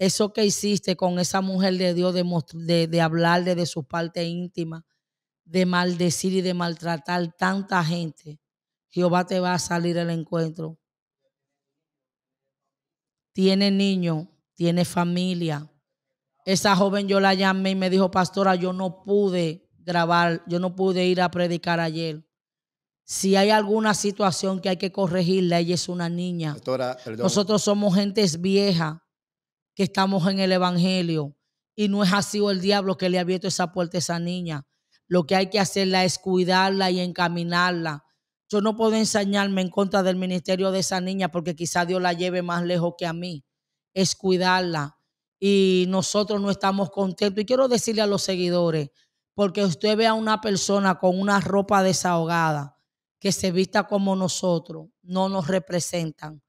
eso que hiciste con esa mujer de Dios, de, de, de hablarle de su parte íntima, de maldecir y de maltratar tanta gente, Jehová te va a salir el encuentro. Tiene niño, tiene familia. Esa joven yo la llamé y me dijo, pastora, yo no pude grabar, yo no pude ir a predicar ayer. Si hay alguna situación que hay que corregirla, ella es una niña. Nosotros somos gentes viejas que estamos en el Evangelio. Y no es así o el diablo que le ha abierto esa puerta a esa niña. Lo que hay que hacerla es cuidarla y encaminarla. Yo no puedo ensañarme en contra del ministerio de esa niña porque quizá Dios la lleve más lejos que a mí. Es cuidarla. Y nosotros no estamos contentos. Y quiero decirle a los seguidores, porque usted ve a una persona con una ropa desahogada, que se vista como nosotros, no nos representan.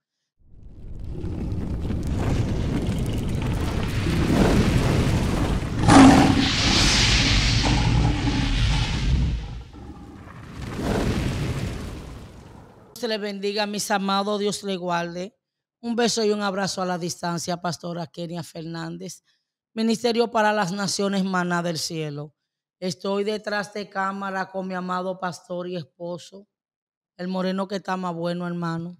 le bendiga, mis amados, Dios le guarde. Un beso y un abrazo a la distancia, Pastora Kenia Fernández, Ministerio para las Naciones Maná del Cielo. Estoy detrás de cámara con mi amado pastor y esposo, el moreno que está más bueno, hermano.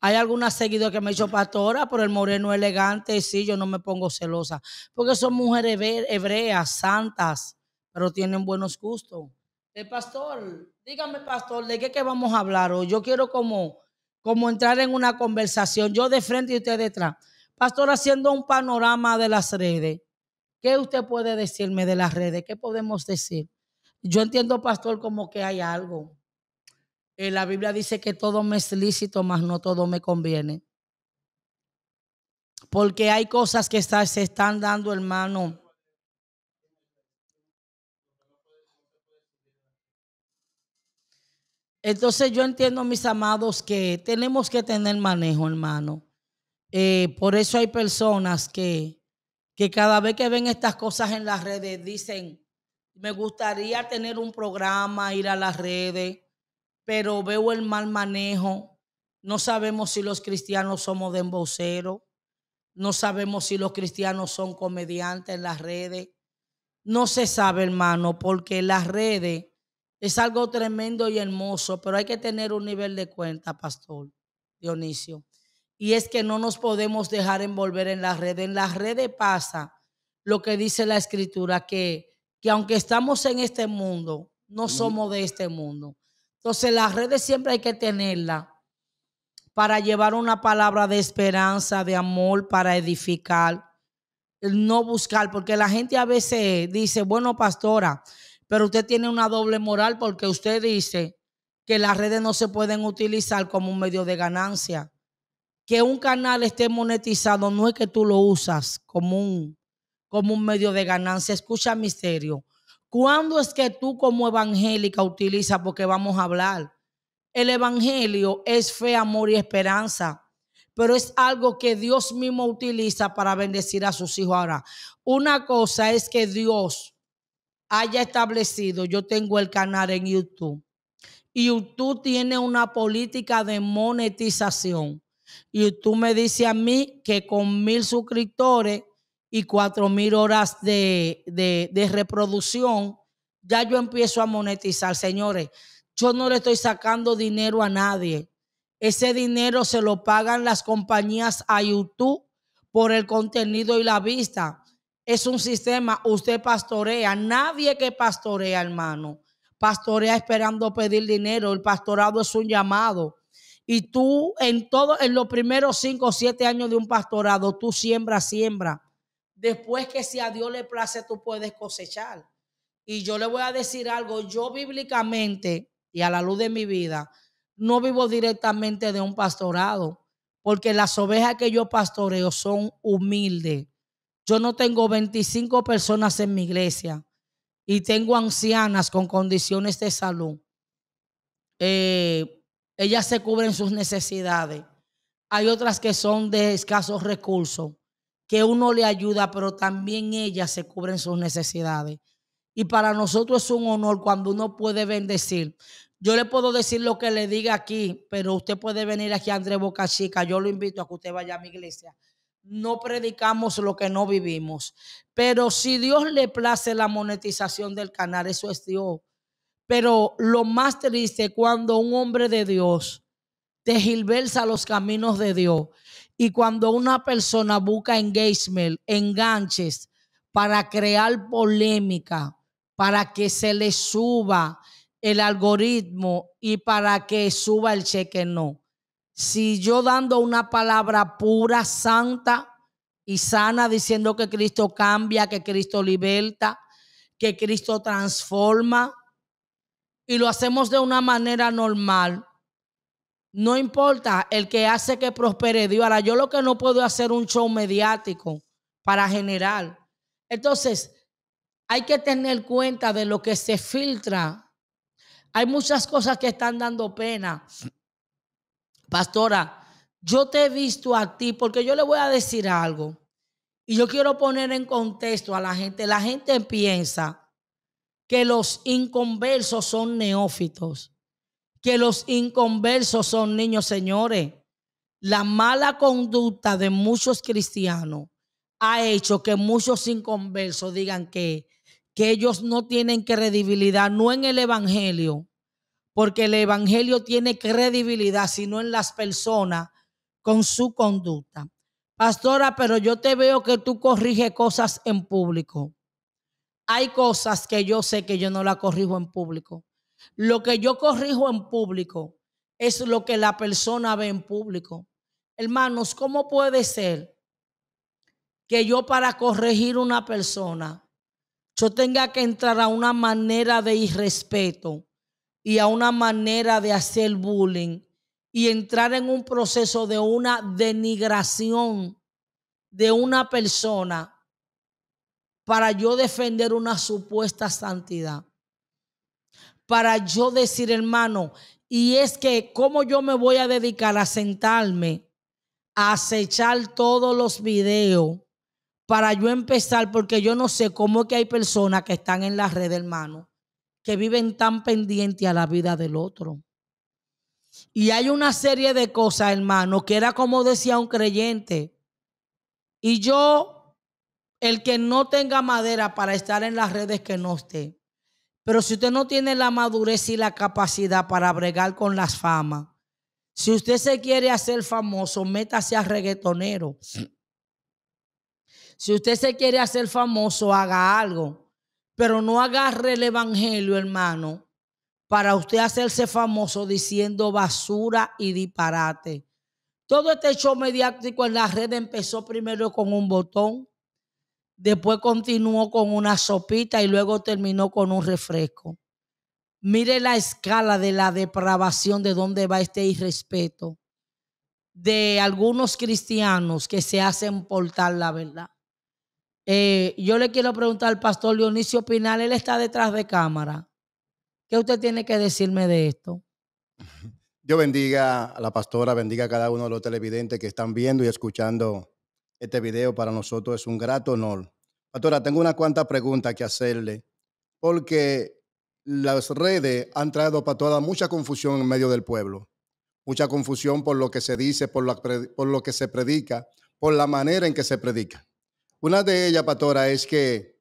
Hay algunas seguidoras que me han dicho, pastora, pero el moreno elegante, sí, yo no me pongo celosa, porque son mujeres hebreas, santas, pero tienen buenos gustos el pastor, dígame pastor, ¿de qué vamos a hablar? hoy? yo quiero como, como entrar en una conversación, yo de frente y usted detrás. Pastor, haciendo un panorama de las redes, ¿qué usted puede decirme de las redes? ¿Qué podemos decir? Yo entiendo, pastor, como que hay algo. Eh, la Biblia dice que todo me es lícito, mas no todo me conviene. Porque hay cosas que se están dando, hermano, Entonces yo entiendo, mis amados, que tenemos que tener manejo, hermano. Eh, por eso hay personas que, que cada vez que ven estas cosas en las redes dicen, me gustaría tener un programa, ir a las redes, pero veo el mal manejo. No sabemos si los cristianos somos de emboceros. No sabemos si los cristianos son comediantes en las redes. No se sabe, hermano, porque las redes es algo tremendo y hermoso, pero hay que tener un nivel de cuenta, pastor Dionisio. Y es que no nos podemos dejar envolver en las redes. En las redes pasa lo que dice la escritura, que, que aunque estamos en este mundo, no somos de este mundo. Entonces las redes siempre hay que tenerla para llevar una palabra de esperanza, de amor, para edificar, no buscar, porque la gente a veces dice, bueno, pastora, pero usted tiene una doble moral porque usted dice que las redes no se pueden utilizar como un medio de ganancia. Que un canal esté monetizado no es que tú lo usas como un, como un medio de ganancia. Escucha misterio. ¿Cuándo es que tú como evangélica utilizas? Porque vamos a hablar. El evangelio es fe, amor y esperanza pero es algo que Dios mismo utiliza para bendecir a sus hijos. Ahora, una cosa es que Dios haya establecido, yo tengo el canal en YouTube. YouTube tiene una política de monetización. YouTube me dice a mí que con mil suscriptores y cuatro mil horas de reproducción, ya yo empiezo a monetizar. Señores, yo no le estoy sacando dinero a nadie. Ese dinero se lo pagan las compañías a YouTube por el contenido y la vista es un sistema, usted pastorea, nadie que pastorea, hermano, pastorea esperando pedir dinero, el pastorado es un llamado. Y tú en todo, en los primeros cinco o siete años de un pastorado, tú siembra, siembra. Después que si a Dios le place, tú puedes cosechar. Y yo le voy a decir algo, yo bíblicamente y a la luz de mi vida, no vivo directamente de un pastorado, porque las ovejas que yo pastoreo son humildes yo no tengo 25 personas en mi iglesia y tengo ancianas con condiciones de salud. Eh, ellas se cubren sus necesidades. Hay otras que son de escasos recursos, que uno le ayuda, pero también ellas se cubren sus necesidades. Y para nosotros es un honor cuando uno puede bendecir. Yo le puedo decir lo que le diga aquí, pero usted puede venir aquí a André Boca Chica. Yo lo invito a que usted vaya a mi iglesia no predicamos lo que no vivimos. Pero si Dios le place la monetización del canal, eso es Dios. Pero lo más triste cuando un hombre de Dios te gilversa los caminos de Dios y cuando una persona busca engagement, enganches para crear polémica, para que se le suba el algoritmo y para que suba el cheque, no si yo dando una palabra pura, santa y sana, diciendo que Cristo cambia, que Cristo liberta, que Cristo transforma, y lo hacemos de una manera normal, no importa, el que hace que prospere Dios. Ahora, yo lo que no puedo hacer un show mediático para generar. Entonces, hay que tener cuenta de lo que se filtra. Hay muchas cosas que están dando pena pastora, yo te he visto a ti porque yo le voy a decir algo. Y yo quiero poner en contexto a la gente. La gente piensa que los inconversos son neófitos, que los inconversos son niños, señores. La mala conducta de muchos cristianos ha hecho que muchos inconversos digan que, que ellos no tienen credibilidad, no en el Evangelio, porque el Evangelio tiene credibilidad, sino en las personas con su conducta. Pastora, pero yo te veo que tú corriges cosas en público. Hay cosas que yo sé que yo no las corrijo en público. Lo que yo corrijo en público es lo que la persona ve en público. Hermanos, ¿cómo puede ser que yo para corregir una persona, yo tenga que entrar a una manera de irrespeto? y a una manera de hacer bullying y entrar en un proceso de una denigración de una persona para yo defender una supuesta santidad. Para yo decir, hermano, y es que cómo yo me voy a dedicar a sentarme, a acechar todos los videos, para yo empezar, porque yo no sé cómo es que hay personas que están en las redes, hermano, que viven tan pendientes a la vida del otro. Y hay una serie de cosas, hermano, que era como decía un creyente. Y yo, el que no tenga madera para estar en las redes, que no esté. Pero si usted no tiene la madurez y la capacidad para bregar con las famas, si usted se quiere hacer famoso, métase a reggaetonero. Si usted se quiere hacer famoso, haga algo. Pero no agarre el evangelio, hermano, para usted hacerse famoso diciendo basura y disparate. Todo este show mediático en la red empezó primero con un botón, después continuó con una sopita y luego terminó con un refresco. Mire la escala de la depravación de dónde va este irrespeto de algunos cristianos que se hacen portar la verdad. Eh, yo le quiero preguntar al pastor Dionisio Pinal, él está detrás de cámara. ¿Qué usted tiene que decirme de esto? Yo bendiga a la pastora, bendiga a cada uno de los televidentes que están viendo y escuchando este video. Para nosotros es un grato honor. Pastora, tengo unas cuantas preguntas que hacerle, porque las redes han traído, para todas mucha confusión en medio del pueblo. Mucha confusión por lo que se dice, por lo que se predica, por la manera en que se predica. Una de ellas, pastora, es que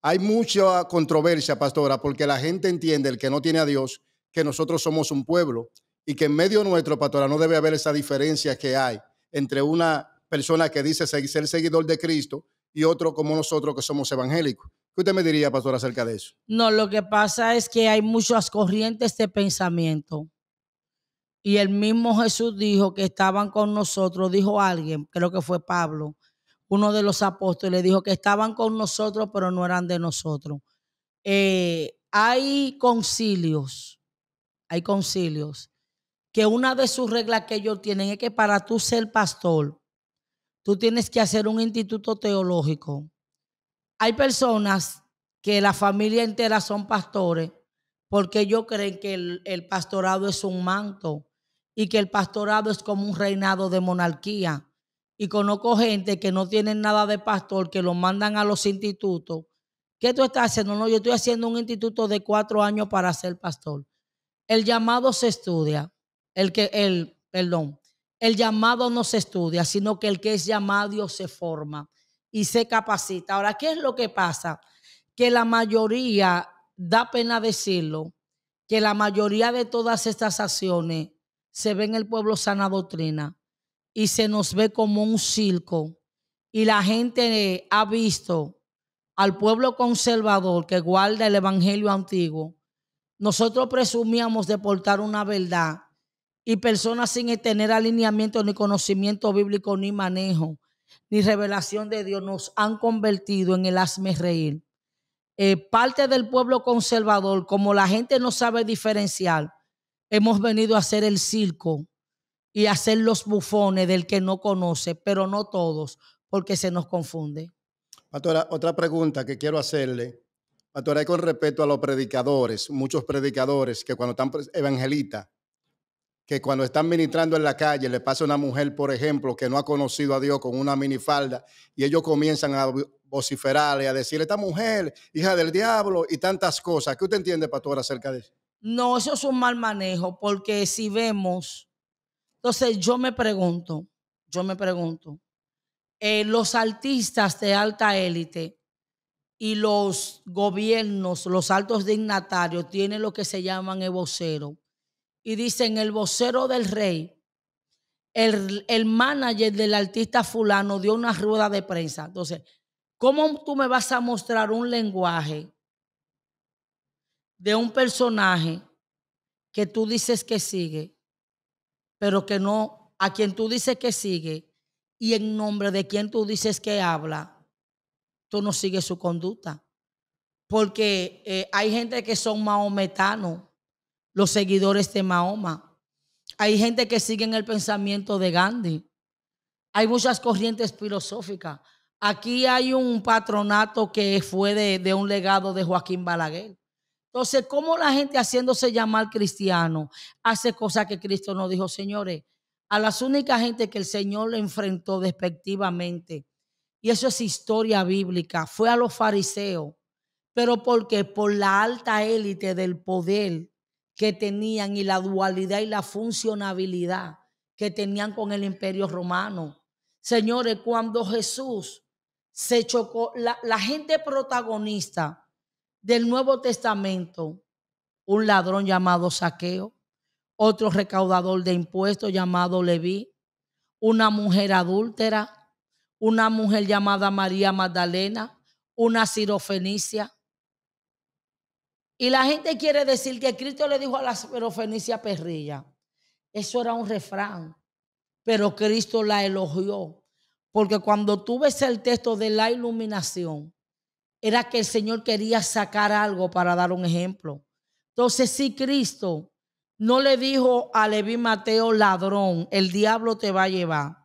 hay mucha controversia, pastora, porque la gente entiende, el que no tiene a Dios, que nosotros somos un pueblo y que en medio nuestro, pastora, no debe haber esa diferencia que hay entre una persona que dice ser seguidor de Cristo y otro como nosotros que somos evangélicos. ¿Qué usted me diría, pastora, acerca de eso? No, lo que pasa es que hay muchas corrientes de pensamiento. Y el mismo Jesús dijo que estaban con nosotros, dijo alguien, creo que fue Pablo, uno de los apóstoles, le dijo que estaban con nosotros, pero no eran de nosotros. Eh, hay concilios, hay concilios, que una de sus reglas que ellos tienen es que para tú ser pastor, tú tienes que hacer un instituto teológico. Hay personas que la familia entera son pastores porque ellos creen que el pastorado es un manto y que el pastorado es como un reinado de monarquía y conozco gente que no tienen nada de pastor, que lo mandan a los institutos. ¿Qué tú estás haciendo? No, yo estoy haciendo un instituto de cuatro años para ser pastor. El llamado se estudia, el que, el, perdón, el llamado no se estudia, sino que el que es llamado se forma y se capacita. Ahora, ¿qué es lo que pasa? Que la mayoría, da pena decirlo, que la mayoría de todas estas acciones se ve en el pueblo sana doctrina y se nos ve como un circo y la gente ha visto al pueblo conservador que guarda el Evangelio antiguo, nosotros presumíamos de portar una verdad y personas sin tener alineamiento ni conocimiento bíblico ni manejo ni revelación de Dios nos han convertido en el asme reír. Eh, parte del pueblo conservador, como la gente no sabe diferenciar, hemos venido a hacer el circo y hacer los bufones del que no conoce, pero no todos, porque se nos confunde. Pastora, otra pregunta que quiero hacerle. Pastora, con respeto a los predicadores, muchos predicadores que cuando están evangelistas, que cuando están ministrando en la calle, le pasa una mujer, por ejemplo, que no ha conocido a Dios con una minifalda, y ellos comienzan a vociferarle, a decirle, esta mujer, hija del diablo, y tantas cosas. ¿Qué usted entiende, pastora, acerca de eso? No, eso es un mal manejo, porque si vemos entonces yo me pregunto, yo me pregunto, eh, los artistas de alta élite y los gobiernos, los altos dignatarios, tienen lo que se llaman el vocero. Y dicen el vocero del rey, el, el manager del artista fulano dio una rueda de prensa. Entonces, ¿cómo tú me vas a mostrar un lenguaje de un personaje que tú dices que sigue pero que no, a quien tú dices que sigue y en nombre de quien tú dices que habla, tú no sigues su conducta. Porque eh, hay gente que son maometanos, los seguidores de Mahoma. Hay gente que sigue en el pensamiento de Gandhi. Hay muchas corrientes filosóficas. Aquí hay un patronato que fue de, de un legado de Joaquín Balaguer. Entonces, ¿cómo la gente haciéndose llamar cristiano hace cosas que Cristo no dijo, señores? A las únicas gente que el Señor le enfrentó despectivamente, y eso es historia bíblica, fue a los fariseos, pero porque por la alta élite del poder que tenían y la dualidad y la funcionabilidad que tenían con el imperio romano. Señores, cuando Jesús se chocó, la gente protagonista, del Nuevo Testamento, un ladrón llamado Saqueo, otro recaudador de impuestos llamado Leví, una mujer adúltera, una mujer llamada María Magdalena, una sirofenicia. Y la gente quiere decir que Cristo le dijo a la sirofenicia perrilla. Eso era un refrán, pero Cristo la elogió. Porque cuando tú ves el texto de la iluminación, era que el Señor quería sacar algo para dar un ejemplo. Entonces, si Cristo no le dijo a Leví Mateo, ladrón, el diablo te va a llevar.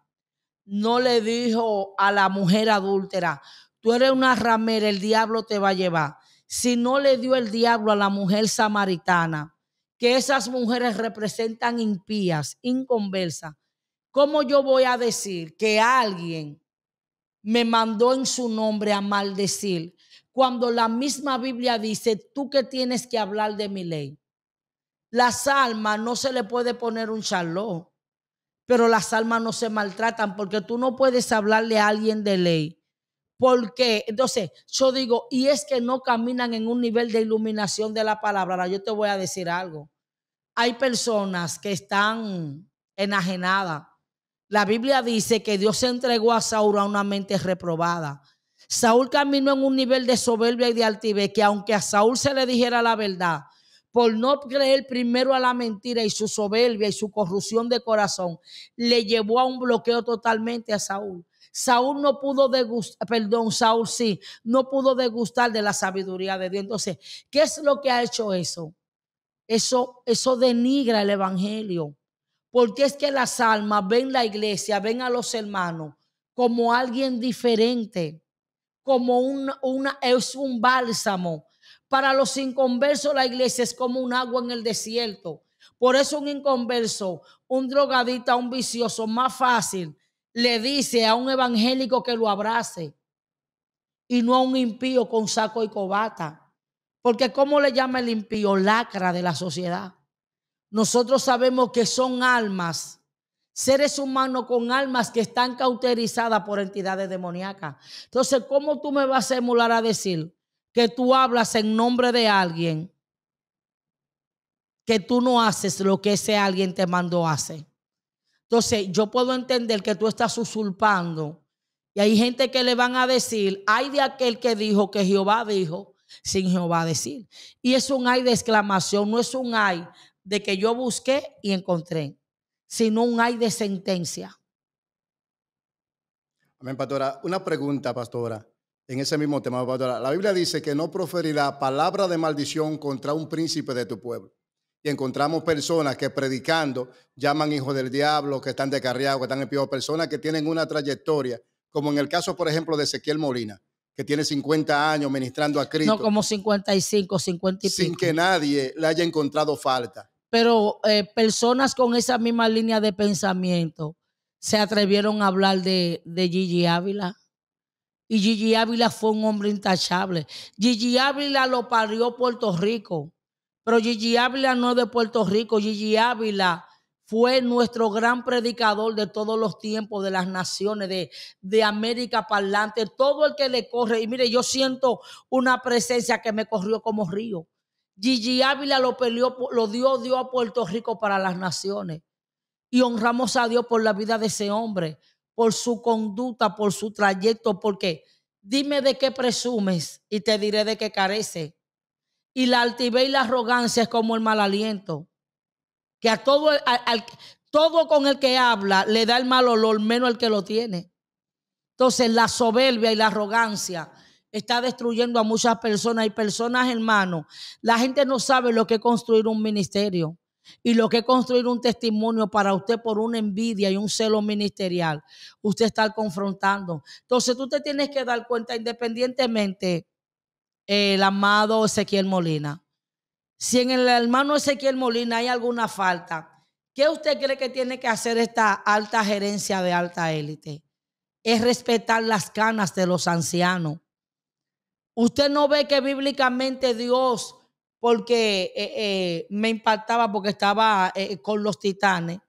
No le dijo a la mujer adúltera, tú eres una ramera, el diablo te va a llevar. Si no le dio el diablo a la mujer samaritana, que esas mujeres representan impías, inconversas, ¿cómo yo voy a decir que alguien me mandó en su nombre a maldecir cuando la misma Biblia dice, tú que tienes que hablar de mi ley. Las almas no se le puede poner un charló, pero las almas no se maltratan porque tú no puedes hablarle a alguien de ley. Porque, entonces, yo digo, y es que no caminan en un nivel de iluminación de la palabra. Ahora, yo te voy a decir algo. Hay personas que están enajenadas. La Biblia dice que Dios entregó a Saúl a una mente reprobada. Saúl caminó en un nivel de soberbia y de altivez que aunque a Saúl se le dijera la verdad, por no creer primero a la mentira y su soberbia y su corrupción de corazón, le llevó a un bloqueo totalmente a Saúl. Saúl no pudo degustar, perdón, Saúl sí, no pudo degustar de la sabiduría de Dios. Entonces, ¿qué es lo que ha hecho eso? Eso, eso denigra el evangelio. Porque es que las almas ven la iglesia, ven a los hermanos como alguien diferente como un, una, es un bálsamo. Para los inconversos la iglesia es como un agua en el desierto. Por eso un inconverso, un drogadita, un vicioso, más fácil le dice a un evangélico que lo abrace y no a un impío con saco y cobata. Porque ¿cómo le llama el impío? Lacra de la sociedad. Nosotros sabemos que son almas seres humanos con almas que están cauterizadas por entidades demoníacas. Entonces, ¿cómo tú me vas a emular a decir que tú hablas en nombre de alguien que tú no haces lo que ese alguien te mandó a hacer? Entonces, yo puedo entender que tú estás usurpando. Y hay gente que le van a decir, hay de aquel que dijo que Jehová dijo, sin Jehová decir. Y es un ay de exclamación, no es un ay de que yo busqué y encontré sino un hay de sentencia. Amén, pastora. Una pregunta, pastora. En ese mismo tema, pastora. La Biblia dice que no proferirá palabra de maldición contra un príncipe de tu pueblo. Y encontramos personas que predicando llaman hijos del diablo, que están descarriados, que están en peor, personas que tienen una trayectoria, como en el caso, por ejemplo, de Ezequiel Molina, que tiene 50 años ministrando a Cristo. No, como 55, 55. Sin que nadie le haya encontrado falta pero eh, personas con esa misma línea de pensamiento se atrevieron a hablar de, Gigi Ávila. Y Gigi Ávila fue un hombre intachable. Gigi Ávila lo parió Puerto Rico, pero Gigi Ávila no es de Puerto Rico. Gigi Ávila fue nuestro gran predicador de todos los tiempos, de las naciones, de, de América parlante, todo el que le corre. Y mire, yo siento una presencia que me corrió como río. Gigi Ávila lo, peleó, lo dio, dio a Puerto Rico para las naciones. Y honramos a Dios por la vida de ese hombre, por su conducta, por su trayecto, porque dime de qué presumes y te diré de qué carece. Y la altivez y la arrogancia es como el mal aliento, que a todo, todo con el que habla le da el mal olor, menos el que lo tiene. Entonces la soberbia y la arrogancia está destruyendo a muchas personas y personas, hermano. La gente no sabe lo que es construir un ministerio y lo que es construir un testimonio para usted por una envidia y un celo ministerial. Usted está confrontando. Entonces tú te tienes que dar cuenta independientemente, el amado Ezequiel Molina. Si en el hermano Ezequiel Molina hay alguna falta, ¿qué usted cree que tiene que hacer esta alta gerencia de alta élite? Es respetar las canas de los ancianos Usted no ve que bíblicamente Dios, porque eh, eh, me impactaba porque estaba eh, con los titanes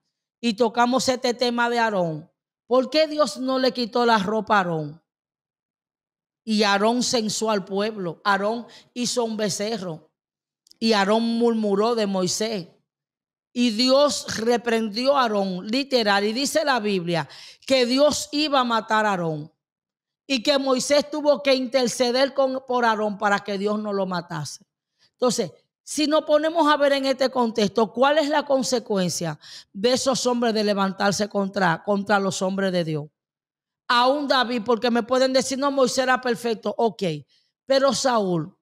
y tocamos este tema de Aarón. ¿Por qué Dios no le quitó la ropa a Aarón? Y Aarón censó al pueblo. Aarón hizo un becerro. Y Aarón murmuró de Moisés. Y Dios reprendió a Aarón, literal. Y dice la Biblia que Dios iba a matar a Aarón y que Moisés tuvo que interceder con, por Aarón para que Dios no lo matase. Entonces, si nos ponemos a ver en este contexto, ¿cuál es la consecuencia de esos hombres de levantarse contra, contra los hombres de Dios? Aún David, porque me pueden decir, no, Moisés era perfecto, ok, pero Saúl,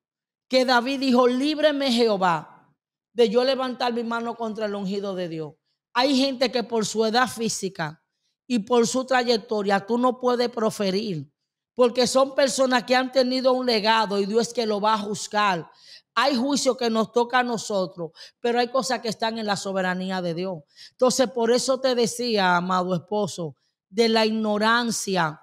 que David dijo, líbreme Jehová de yo levantar mi mano contra el ungido de Dios. Hay gente que por su edad física y por su trayectoria, tú no puedes proferir porque son personas que han tenido un legado y Dios es que lo va a juzgar. Hay juicio que nos toca a nosotros, pero hay cosas que están en la soberanía de Dios. Entonces, por eso te decía, amado esposo, de la ignorancia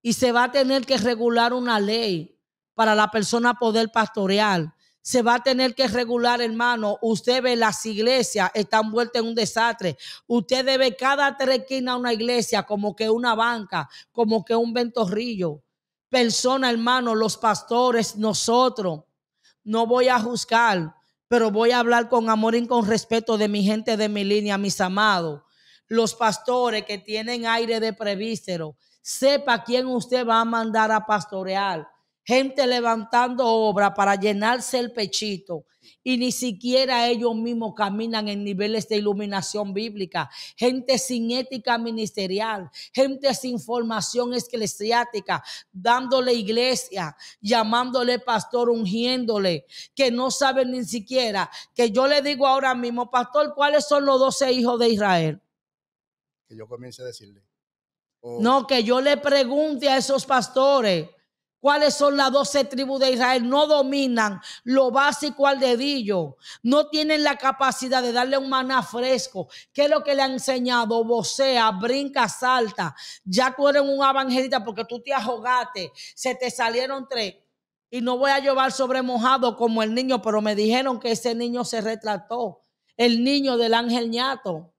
y se va a tener que regular una ley para la persona poder pastorear. Se va a tener que regular, hermano. Usted ve las iglesias están vueltas en un desastre. Usted debe cada tres a una iglesia, como que una banca, como que un ventorrillo persona, hermano, los pastores, nosotros. No voy a juzgar, pero voy a hablar con amor y con respeto de mi gente, de mi línea, mis amados. Los pastores que tienen aire de prevístero, sepa quién usted va a mandar a pastorear gente levantando obra para llenarse el pechito. Y ni siquiera ellos mismos caminan en niveles de iluminación bíblica. Gente sin ética ministerial, gente sin formación eclesiástica, dándole iglesia, llamándole pastor, ungiéndole, que no saben ni siquiera. Que yo le digo ahora mismo, pastor, ¿cuáles son los doce hijos de Israel? Que yo comience a decirle. No, que yo le pregunte a esos pastores cuáles son las doce tribus de Israel, no dominan lo básico al dedillo, no tienen la capacidad de darle un maná fresco, ¿Qué es lo que le han enseñado, vocea, brinca, salta, ya tú eres un evangelista porque tú te ahogaste, se te salieron tres. Y no voy a llevar sobre mojado como el niño, pero me dijeron que ese niño se retrató, el niño del ángel ñato.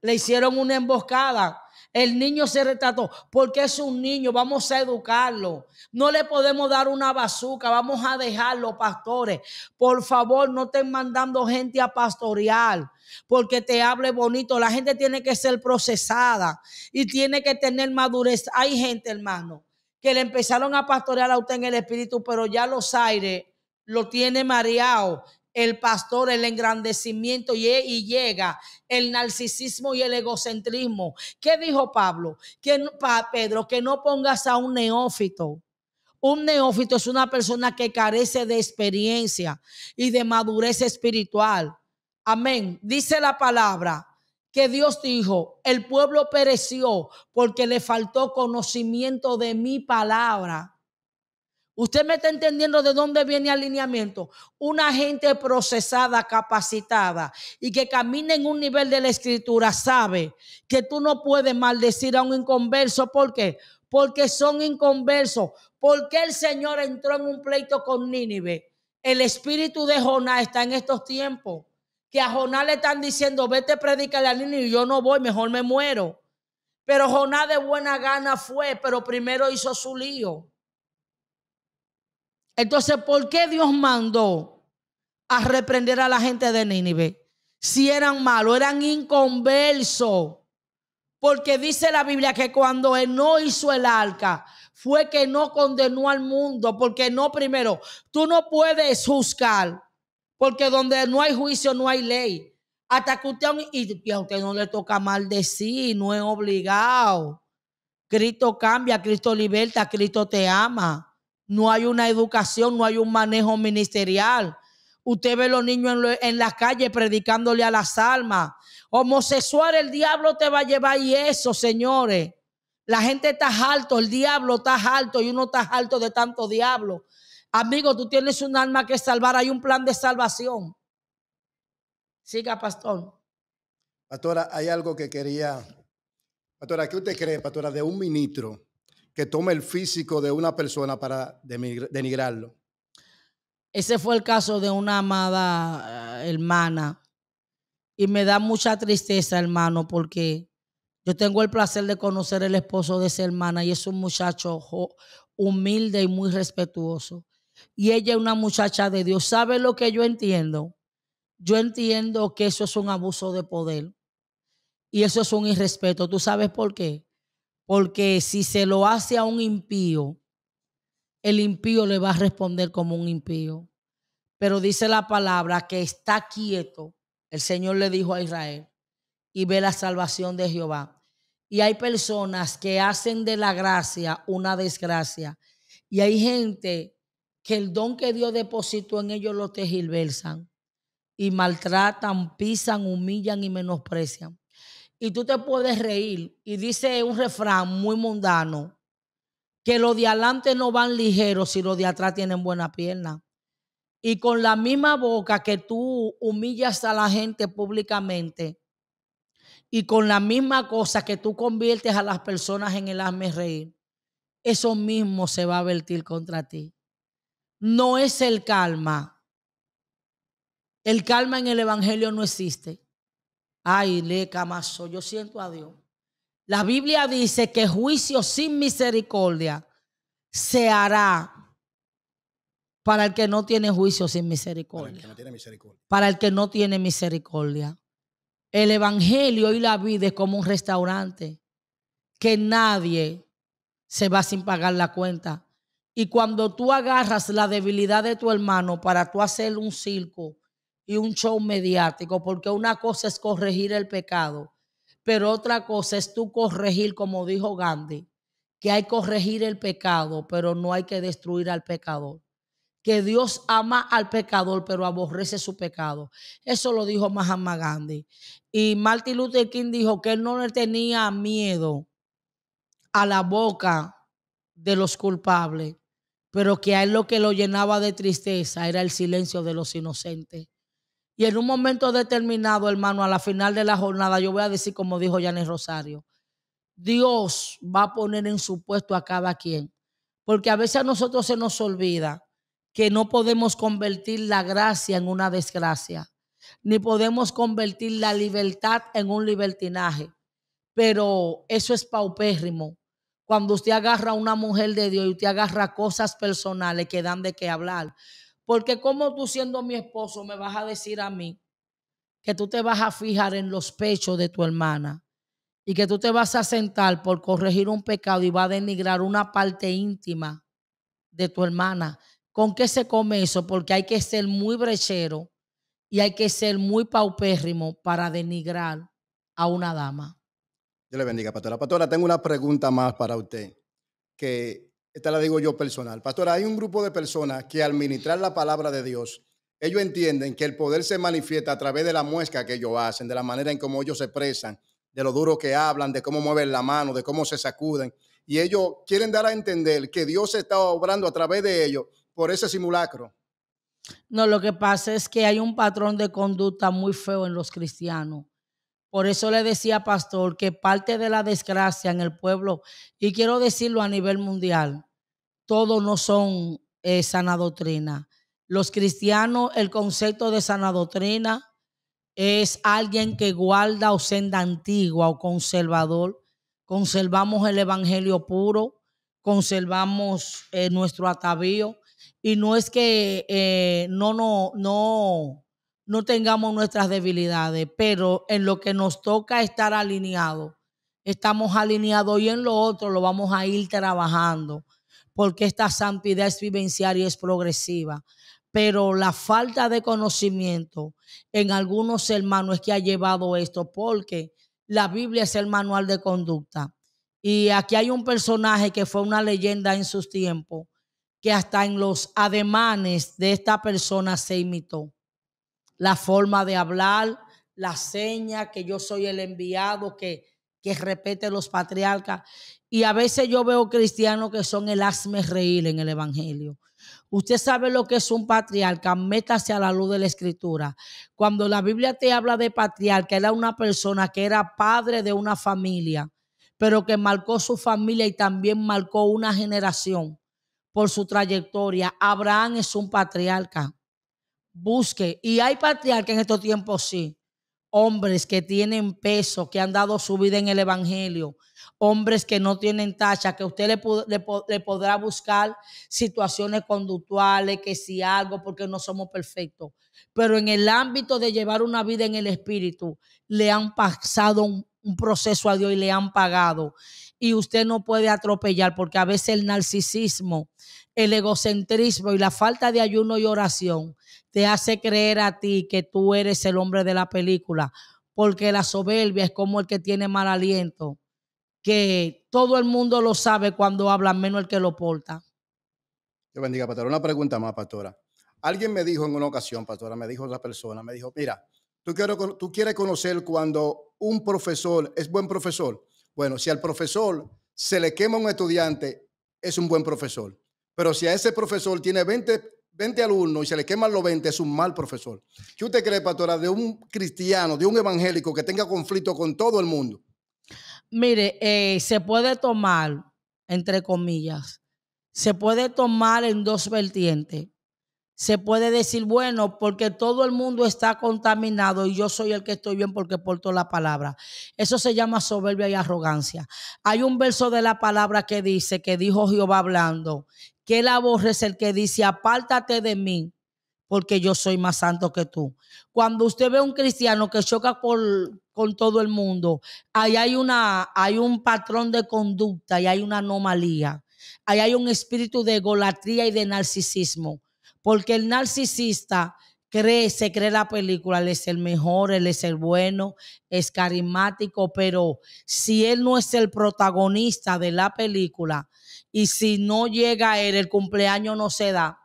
Le hicieron una emboscada el niño se retrató porque es un niño, vamos a educarlo. No le podemos dar una bazuca, vamos a dejarlo, pastores. Por favor, no estén mandando gente a pastorear porque te hable bonito. La gente tiene que ser procesada y tiene que tener madurez. Hay gente, hermano, que le empezaron a pastorear a usted en el espíritu, pero ya los aires lo tiene mareado el pastor, el engrandecimiento y, llega el narcisismo y el egocentrismo. ¿Qué dijo Pablo? Que, Pedro, que no pongas a un neófito. Un neófito es una persona que carece de experiencia y de madurez espiritual. Amén. Dice la palabra que Dios dijo, el pueblo pereció porque le faltó conocimiento de mi palabra. Usted me está entendiendo de dónde viene alineamiento. Una gente procesada, capacitada y que camina en un nivel de la escritura sabe que tú no puedes maldecir a un inconverso. ¿Por qué? Porque son inconversos. Porque el Señor entró en un pleito con Nínive. El espíritu de Joná está en estos tiempos. Que a Jonás le están diciendo, vete, predícale a Nínive. Yo no voy, mejor me muero. Pero Joná de buena gana fue, pero primero hizo su lío. Entonces, ¿por qué Dios mandó a reprender a la gente de Nínive? Si eran malos, eran inconversos. Porque dice la Biblia que cuando no hizo el arca, fue que no condenó al mundo. Porque no, primero, tú no puedes juzgar. Porque donde no hay juicio, no hay ley. Hasta que usted, y a usted no le toca mal maldecir, no es obligado. Cristo cambia, Cristo liberta, Cristo te ama no hay una educación, no hay un manejo ministerial. Usted ve a los niños en, la calle predicándole a las almas. Homosexual, el diablo te va a llevar y eso, señores. La gente está alto, el diablo está alto y uno está alto de tanto diablo. Amigo, tú tienes un alma que salvar, hay un plan de salvación. Siga, pastor. Pastora, hay algo que quería. Pastora, ¿qué usted cree, pastora, de un ministro que tome el físico de una persona para denigrarlo. Ese fue el caso de una amada ah, hermana. Y me da mucha tristeza, hermano, porque yo tengo el placer de conocer el esposo de esa hermana y es un muchacho humilde y muy respetuoso. Y ella es una muchacha de Dios. ¿Sabe lo que yo entiendo? Yo entiendo que eso es un abuso de poder y eso es un irrespeto. ¿Tú sabes por qué? Porque si se lo hace a un impío, el impío le va a responder como un impío. Pero dice la palabra que está quieto. El Señor le dijo a Israel y ve la salvación de Jehová. Y hay personas que hacen de la gracia una desgracia. Y hay gente que el don que Dios depositó en ellos lo tejilversan y maltratan, pisan, humillan y menosprecian y tú te puedes reír. Y dice un refrán muy mundano, que los de adelante no van ligeros si los de atrás tienen buena pierna. Y con la misma boca que tú humillas a la gente públicamente y con la misma cosa que tú conviertes a las personas en el hazme reír, eso mismo se va a vertir contra ti. No es el calma. El calma en el Evangelio no existe. Ay, le camaso. yo siento a Dios. La Biblia dice que juicio sin misericordia se hará para el que no tiene juicio sin misericordia. Para el que no tiene misericordia. Para el que no tiene misericordia. El Evangelio y la vida es como un restaurante que nadie se va sin pagar la cuenta. Y cuando tú agarras la debilidad de tu hermano para tú hacer un circo y un show mediático, porque una cosa es corregir el pecado, pero otra cosa es tú corregir, como dijo Gandhi, que hay que corregir el pecado, pero no hay que destruir al pecador. Que Dios ama al pecador, pero aborrece su pecado. Eso lo dijo Mahatma Gandhi. Y Martin Luther King dijo que él no le tenía miedo a la boca de los culpables, pero que a él lo que lo llenaba de tristeza era el silencio de los inocentes. Y en un momento determinado, hermano, a la final de la jornada, yo voy a decir como dijo Janice Rosario, Dios va a poner en su puesto a cada quien. Porque a veces a nosotros se nos olvida que no podemos convertir la gracia en una desgracia, ni podemos convertir la libertad en un libertinaje. Pero eso es paupérrimo. Cuando usted agarra a una mujer de Dios y usted agarra cosas personales que dan de qué hablar. Porque como tú siendo mi esposo me vas a decir a mí que tú te vas a fijar en los pechos de tu hermana y que tú te vas a sentar por corregir un pecado y va a denigrar una parte íntima de tu hermana. ¿Con qué se come eso? Porque hay que ser muy brechero y hay que ser muy paupérrimo para denigrar a una dama. Dios le bendiga, pastora. Pastora, tengo una pregunta más para usted, que esta la digo yo personal. Pastora, hay un grupo de personas que al ministrar la palabra de Dios, ellos entienden que el poder se manifiesta a través de la muesca que ellos hacen, de la manera en cómo ellos se expresan, de lo duro que hablan, de cómo mueven la mano, de cómo se sacuden. Y ellos quieren dar a entender que Dios está obrando a través de ellos por ese simulacro. No, lo que pasa es que hay un patrón de conducta muy feo en los cristianos. Por eso le decía, pastor, que parte de la desgracia en el pueblo, y quiero decirlo a nivel mundial, todos no son eh, sana doctrina. Los cristianos, el concepto de sana doctrina es alguien que guarda o senda antigua o conservador. Conservamos el evangelio puro, conservamos eh, nuestro atavío. Y no es que eh, no, no, no, no tengamos nuestras debilidades, pero en lo que nos toca estar alineado, estamos alineados y en lo otro lo vamos a ir trabajando, porque esta santidad es vivencial y es progresiva. Pero la falta de conocimiento en algunos hermanos es que ha llevado esto, porque la Biblia es el manual de conducta. Y aquí hay un personaje que fue una leyenda en sus tiempos, que hasta en los ademanes de esta persona se imitó la forma de hablar, la seña, que yo soy el enviado, que, que repete los patriarcas. Y a veces yo veo cristianos que son el hazme reír en el Evangelio. Usted sabe lo que es un patriarca, métase a la luz de la escritura. Cuando la Biblia te habla de patriarca, era una persona que era padre de una familia, pero que marcó su familia y también marcó una generación por su trayectoria. Abraham es un patriarca busque. Y hay patriarcas en estos tiempos, sí. Hombres que tienen peso, que han dado su vida en el Evangelio. Hombres que no tienen tacha, que usted le, podrá buscar situaciones conductuales, que si algo, porque no somos perfectos. Pero en el ámbito de llevar una vida en el Espíritu, le han pasado un un proceso a Dios y le han pagado. Y usted no puede atropellar porque a veces el narcisismo, el egocentrismo y la falta de ayuno y oración te hace creer a ti que tú eres el hombre de la película, porque la soberbia es como el que tiene mal aliento, que todo el mundo lo sabe cuando habla, menos el que lo porta. Yo bendiga, pastora. Una pregunta más, pastora. Alguien me dijo en una ocasión, pastora, me dijo la persona, me dijo, mira, Tú, quieres conocer cuando un profesor es buen profesor. Bueno, si al profesor se le quema un estudiante, es un buen profesor. Pero si a ese profesor tiene 20, alumnos y se le queman los 20, es un mal profesor. ¿Qué usted cree, pastora, de un cristiano, de un evangélico que tenga conflicto con todo el mundo? Mire, eh, se puede tomar, entre comillas, se puede tomar en dos vertientes se puede decir, bueno, porque todo el mundo está contaminado y yo soy el que estoy bien porque porto la palabra. Eso se llama soberbia y arrogancia. Hay un verso de la palabra que dice, que dijo Jehová hablando, que aborre es el que dice, apártate de mí, porque yo soy más santo que tú. Cuando usted ve a un cristiano que choca con todo el mundo, ahí hay, una, hay un patrón de conducta y hay una anomalía. Ahí hay un espíritu de egolatría y de narcisismo porque el narcisista cree, se cree la película, él es el mejor, él es el bueno, es carismático, pero si él no es el protagonista de la película y si no llega a él, el cumpleaños no se da,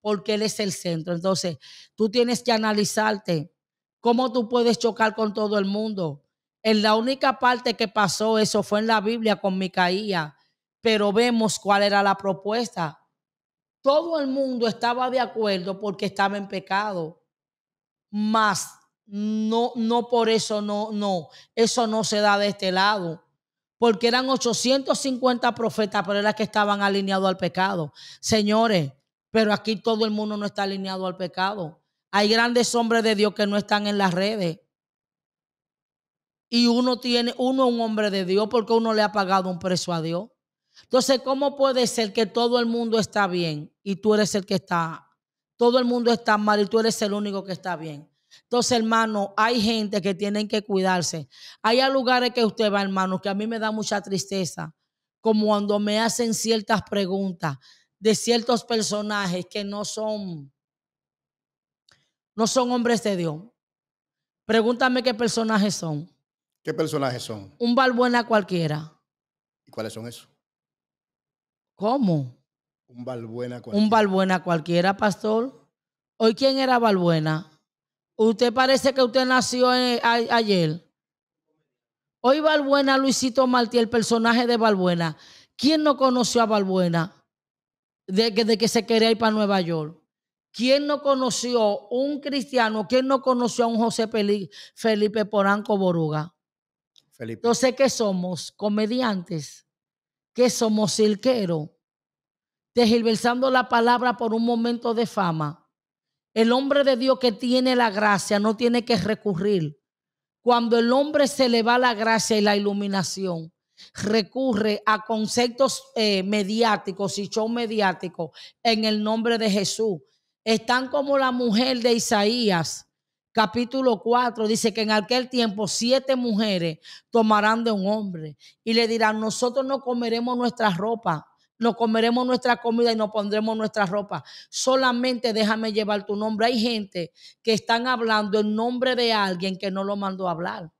porque él es el centro. Entonces, tú tienes que analizarte cómo tú puedes chocar con todo el mundo. En la única parte que pasó eso fue en la Biblia con Micaía, pero vemos cuál era la propuesta todo el mundo estaba de acuerdo porque estaba en pecado. Mas no, no por eso, no, no. Eso no se da de este lado. Porque eran 850 profetas, pero eran que estaban alineados al pecado. Señores, pero aquí todo el mundo no está alineado al pecado. Hay grandes hombres de Dios que no están en las redes. Y uno tiene, uno es un hombre de Dios porque uno le ha pagado un precio a Dios. Entonces, ¿cómo puede ser que todo el mundo está bien y tú eres el que está, todo el mundo está mal y tú eres el único que está bien? Entonces, hermano, hay gente que tienen que cuidarse. Hay lugares que usted va, hermano, que a mí me da mucha tristeza, como cuando me hacen ciertas preguntas de ciertos personajes que no son, no son hombres de Dios. Pregúntame qué personajes son. ¿Qué personajes son? Un balbuena cualquiera. ¿Y cuáles son esos? ¿Cómo? Un Balbuena cualquiera. Un Balbuena cualquiera, pastor. ¿Hoy quién era Balbuena? Usted parece que usted nació eh, ayer. Hoy Balbuena, Luisito Martí, el personaje de Balbuena. ¿Quién no conoció a Balbuena de, que se quería ir para Nueva York? ¿Quién no conoció un cristiano? ¿Quién no conoció a un José Felipe Poranco Boruga? Felipe. Entonces, ¿qué somos? Comediantes que somos silquero, versando la palabra por un momento de fama. El hombre de Dios que tiene la gracia no tiene que recurrir. Cuando el hombre se le va la gracia y la iluminación, recurre a conceptos eh, mediáticos y show mediáticos en el nombre de Jesús. Están como la mujer de Isaías, capítulo 4 dice que en aquel tiempo siete mujeres tomarán de un hombre y le dirán, nosotros no comeremos nuestra ropa, no comeremos nuestra comida y no pondremos nuestra ropa. Solamente déjame llevar tu nombre. Hay gente que están hablando en nombre de alguien que no lo mandó a hablar.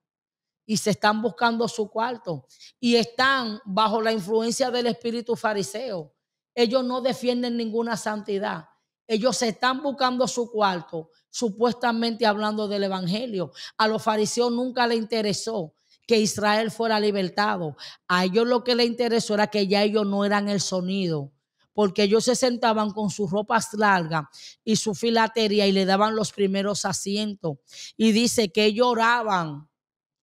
Y se están buscando su cuarto. Y están bajo la influencia del espíritu fariseo. Ellos no defienden ninguna santidad. Ellos están buscando su cuarto, supuestamente hablando del Evangelio. A los fariseos nunca le interesó que Israel fuera libertado. A ellos lo que les interesó era que ya ellos no eran el sonido, porque ellos se sentaban con sus ropas largas y su filatería y le daban los primeros asientos. Y dice que ellos oraban,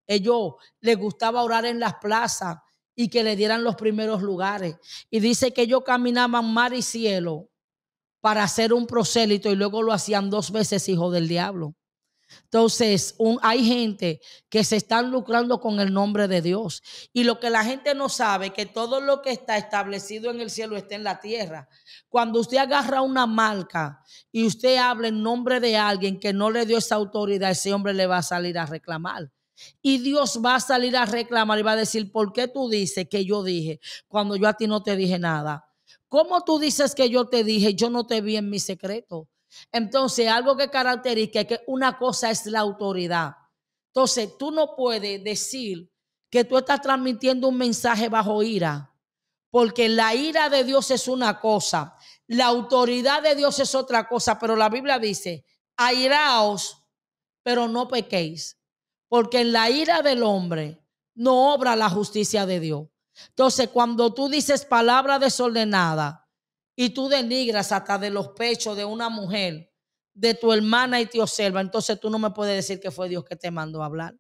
ellos les gustaba orar en las plazas y que le dieran los primeros lugares. Y dice que ellos caminaban mar y cielo para hacer un prosélito y luego lo hacían dos veces hijo del diablo. Entonces, un, hay gente que se están lucrando con el nombre de Dios. Y lo que la gente no sabe, que todo lo que está establecido en el cielo está en la tierra. Cuando usted agarra una marca y usted habla en nombre de alguien que no le dio esa autoridad, ese hombre le va a salir a reclamar. Y Dios va a salir a reclamar y va a decir, ¿por qué tú dices que yo dije cuando yo a ti no te dije nada? ¿Cómo tú dices que yo te dije, yo no te vi en mi secreto? Entonces, algo que caracteriza es que una cosa es la autoridad. Entonces, tú no puedes decir que tú estás transmitiendo un mensaje bajo ira, porque la ira de Dios es una cosa, la autoridad de Dios es otra cosa, pero la Biblia dice, airaos, pero no pequéis, porque en la ira del hombre no obra la justicia de Dios. Entonces, cuando tú dices palabra desordenada y tú denigras hasta de los pechos de una mujer, de tu hermana y te observa, entonces tú no me puedes decir que fue Dios que te mandó a hablar.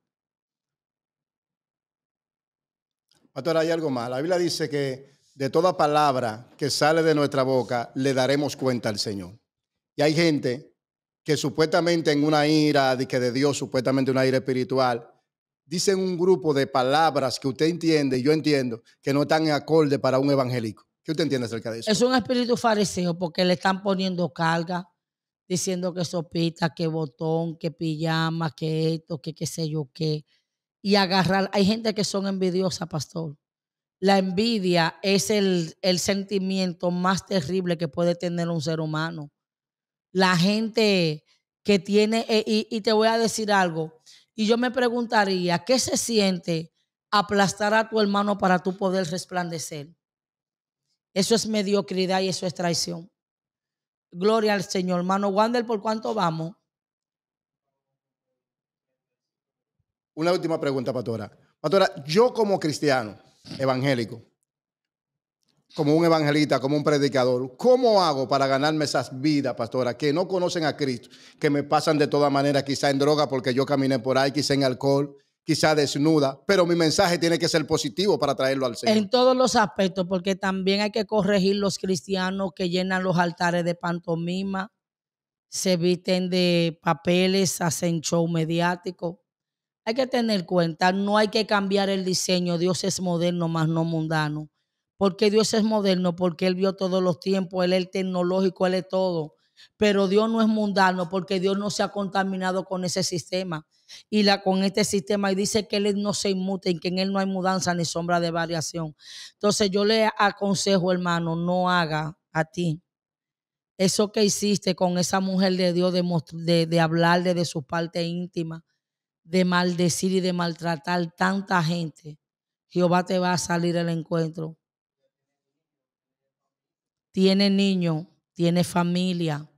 Pastor, hay algo más. La Biblia dice que de toda palabra que sale de nuestra boca le daremos cuenta al Señor. Y hay gente que supuestamente en una ira, que de Dios, supuestamente una ira espiritual, dicen un grupo de palabras que usted entiende, y yo entiendo, que no están en acorde para un evangélico. ¿Qué usted entiende acerca de eso? Es un espíritu fariseo porque le están poniendo carga, diciendo que sopita, que botón, que pijama, que esto, que qué sé yo qué. Y agarrar. Hay gente que son envidiosa, pastor. La envidia es el, sentimiento más terrible que puede tener un ser humano. La gente que tiene, eh, y te voy a decir algo, y yo me preguntaría, ¿qué se siente aplastar a tu hermano para tú poder resplandecer? Eso es mediocridad y eso es traición. Gloria al Señor. Hermano Wander, ¿por cuánto vamos? Una última pregunta, pastora. Pastora, yo como cristiano evangélico, como un evangelista, como un predicador, ¿cómo hago para ganarme esas vidas, pastora, que no conocen a Cristo, que me pasan de toda manera, quizá en droga porque yo caminé por ahí, quizá en alcohol, quizá desnuda, pero mi mensaje tiene que ser positivo para traerlo al Señor. En todos los aspectos, porque también hay que corregir los cristianos que llenan los altares de pantomima, se visten de papeles, hacen show mediático. Hay que tener cuenta, no hay que cambiar el diseño, Dios es moderno, más no mundano porque Dios es moderno, porque Él vio todos los tiempos, Él es tecnológico, Él es todo. Pero Dios no es mundano porque Dios no se ha contaminado con ese sistema y la, con este sistema y dice que Él no se inmute, que en Él no hay mudanza ni sombra de variación. Entonces yo le aconsejo, hermano, no haga a ti eso que hiciste con esa mujer de Dios de, hablarle de su parte íntima, de maldecir y de maltratar tanta gente. Jehová te va a salir el encuentro tiene niño, tiene familia.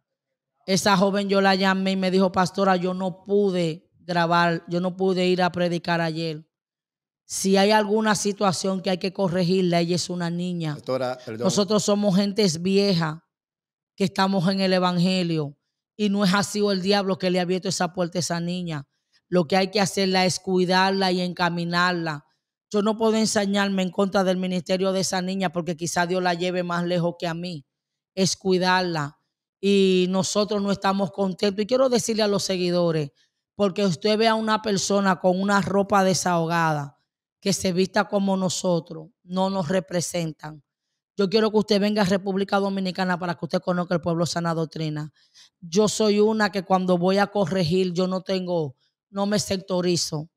Esa joven yo la llamé y me dijo, pastora, yo no pude grabar, yo no pude ir a predicar ayer. Si hay alguna situación que hay que corregirla, ella es una niña. Nosotros somos gentes viejas que estamos en el Evangelio y no es así o el diablo que le ha abierto esa puerta a esa niña. Lo que hay que hacerla es cuidarla y encaminarla yo no puedo ensañarme en contra del ministerio de esa niña porque quizá Dios la lleve más lejos que a mí. Es cuidarla. Y nosotros no estamos contentos. Y quiero decirle a los seguidores, porque usted ve a una persona con una ropa desahogada, que se vista como nosotros, no nos representan. Yo quiero que usted venga a República Dominicana para que usted conozca el pueblo sana doctrina. Yo soy una que cuando voy a corregir, yo no tengo, no me sectorizo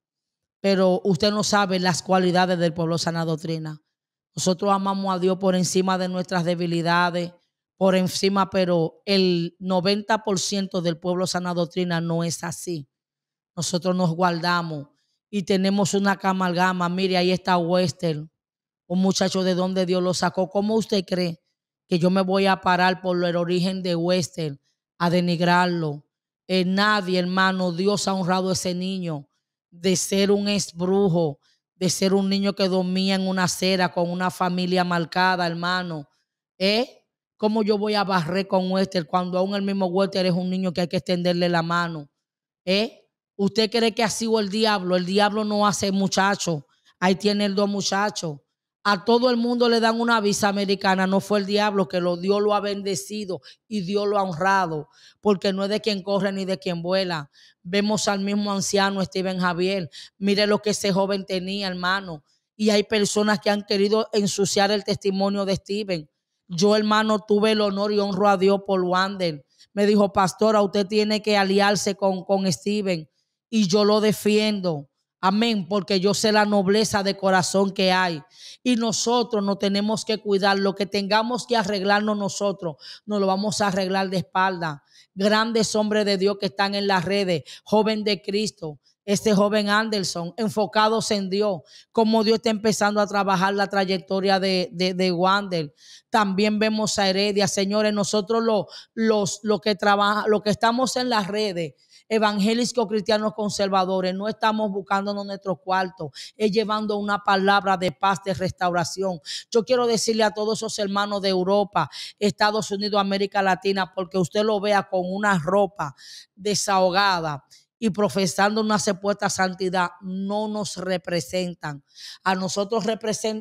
pero usted no sabe las cualidades del pueblo sana doctrina. Nosotros amamos a Dios por encima de nuestras debilidades, por encima, pero el 90% del pueblo sana doctrina no es así. Nosotros nos guardamos y tenemos una camalgama. Mire, ahí está Wester, un muchacho de donde Dios lo sacó. ¿Cómo usted cree que yo me voy a parar por el origen de Wester, a denigrarlo? Eh, nadie, hermano, Dios ha honrado a ese niño de ser un ex-brujo, de ser un niño que dormía en una acera con una familia marcada, hermano. ¿Eh? ¿Cómo yo voy a barrer con Wester cuando aún el mismo Wester es un niño que hay que extenderle la mano? ¿Eh? ¿Usted cree que ha sido el diablo? El diablo no hace muchacho. Ahí tiene el dos muchachos a todo el mundo le dan una visa americana, no fue el diablo que lo dio, lo ha bendecido y Dios lo ha honrado, porque no es de quien corre ni de quien vuela. Vemos al mismo anciano Steven Javier, mire lo que ese joven tenía, hermano, y hay personas que han querido ensuciar el testimonio de Steven. Yo, hermano, tuve el honor y honro a Dios por Wander. Me dijo, pastora, usted tiene que aliarse con, con Steven. Y yo lo defiendo Amén, porque yo sé la nobleza de corazón que hay. Y nosotros no tenemos que cuidar lo que tengamos que arreglarnos nosotros, nos lo vamos a arreglar de espalda. Grandes hombres de Dios que están en las redes, joven de Cristo, este joven Anderson, enfocados en Dios, como Dios está empezando a trabajar la trayectoria de, de, Wander. También vemos a Heredia, señores, nosotros lo, los, lo que trabaja, lo que estamos en las redes evangélicos cristianos conservadores, no estamos buscándonos nuestro cuarto, es llevando una palabra de paz, de restauración. Yo quiero decirle a todos esos hermanos de Europa, Estados Unidos, América Latina, porque usted lo vea con una ropa desahogada y profesando una sepuesta santidad no nos representan. A nosotros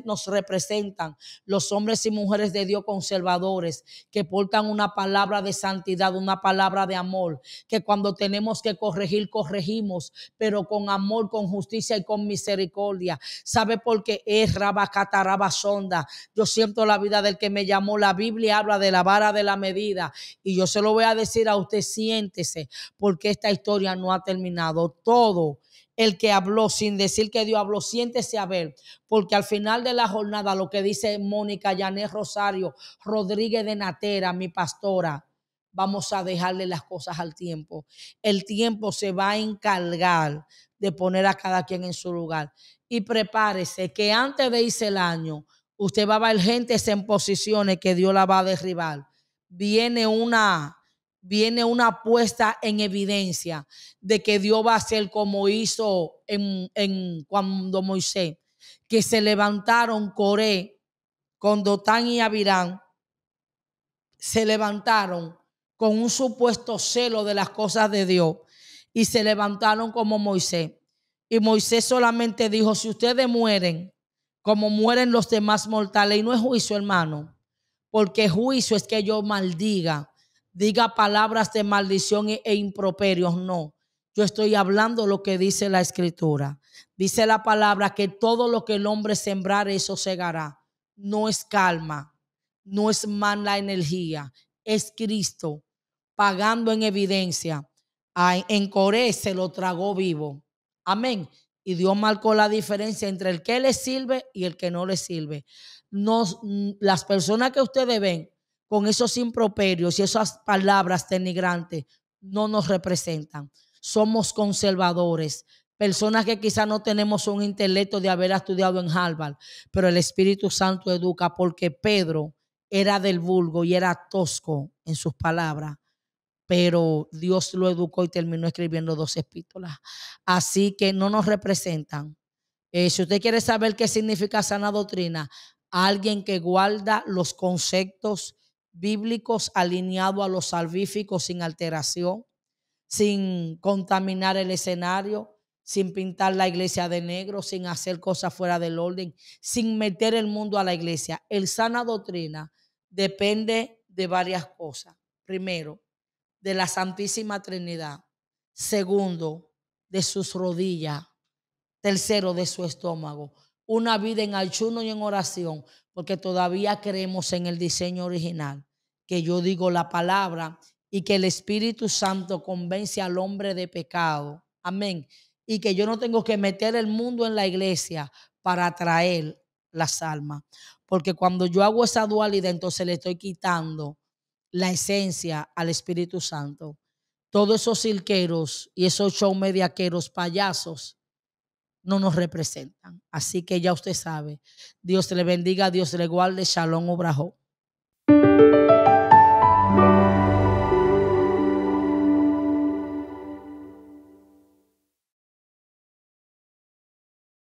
nos representan los hombres y mujeres de Dios conservadores que portan una palabra de santidad, una palabra de amor, que cuando tenemos que corregir, corregimos, pero con amor, con justicia y con misericordia. ¿Sabe por qué es rabacata, Sonda? Yo siento la vida del que me llamó. La Biblia habla de la vara de la medida y yo se lo voy a decir a usted, siéntese, porque esta historia no ha tenido terminado. Todo el que habló sin decir que Dios habló, siéntese a ver, porque al final de la jornada, lo que dice Mónica Yané Rosario Rodríguez de Natera, mi pastora, vamos a dejarle las cosas al tiempo. El tiempo se va a encargar de poner a cada quien en su lugar. Y prepárese que antes de irse el año, usted va a ver gente en posiciones que Dios la va a derribar. Viene una viene una puesta en evidencia de que Dios va a hacer como hizo en, cuando Moisés, que se levantaron Coré con Dotán y Abirán, se levantaron con un supuesto celo de las cosas de Dios y se levantaron como Moisés. Y Moisés solamente dijo, si ustedes mueren como mueren los demás mortales, y no es juicio, hermano, porque juicio es que yo maldiga diga palabras de maldición e, e improperios, no. Yo estoy hablando lo que dice la escritura. Dice la palabra que todo lo que el hombre sembrar, eso segará. No es calma, no es mala energía, es Cristo pagando en evidencia. En Coré se lo tragó vivo. Amén. Y Dios marcó la diferencia entre el que le sirve y el que no le sirve. Mm, las personas que ustedes ven con esos improperios y esas palabras tenigrantes, no nos representan. Somos conservadores, personas que quizás no tenemos un intelecto de haber estudiado en Harvard, pero el Espíritu Santo educa porque Pedro era del vulgo y era tosco en sus palabras, pero Dios lo educó y terminó escribiendo dos epístolas. Así que no nos representan. Eh, si usted quiere saber qué significa sana doctrina, alguien que guarda los conceptos bíblicos alineados a los salvíficos sin alteración, sin contaminar el escenario, sin pintar la iglesia de negro, sin hacer cosas fuera del orden, sin meter el mundo a la iglesia. El sana doctrina depende de varias cosas. Primero, de la Santísima Trinidad. Segundo, de sus rodillas. Tercero, de su estómago. Una vida en ayuno y en oración porque todavía creemos en el diseño original, que yo digo la palabra y que el Espíritu Santo convence al hombre de pecado. Amén. Y que yo no tengo que meter el mundo en la iglesia para atraer las almas. Porque cuando yo hago esa dualidad, entonces le estoy quitando la esencia al Espíritu Santo. Todos esos cirqueros y esos show mediaqueros, payasos, no nos representan. Así que ya usted sabe. Dios le bendiga, Dios le guarde. Shalom Obrajo.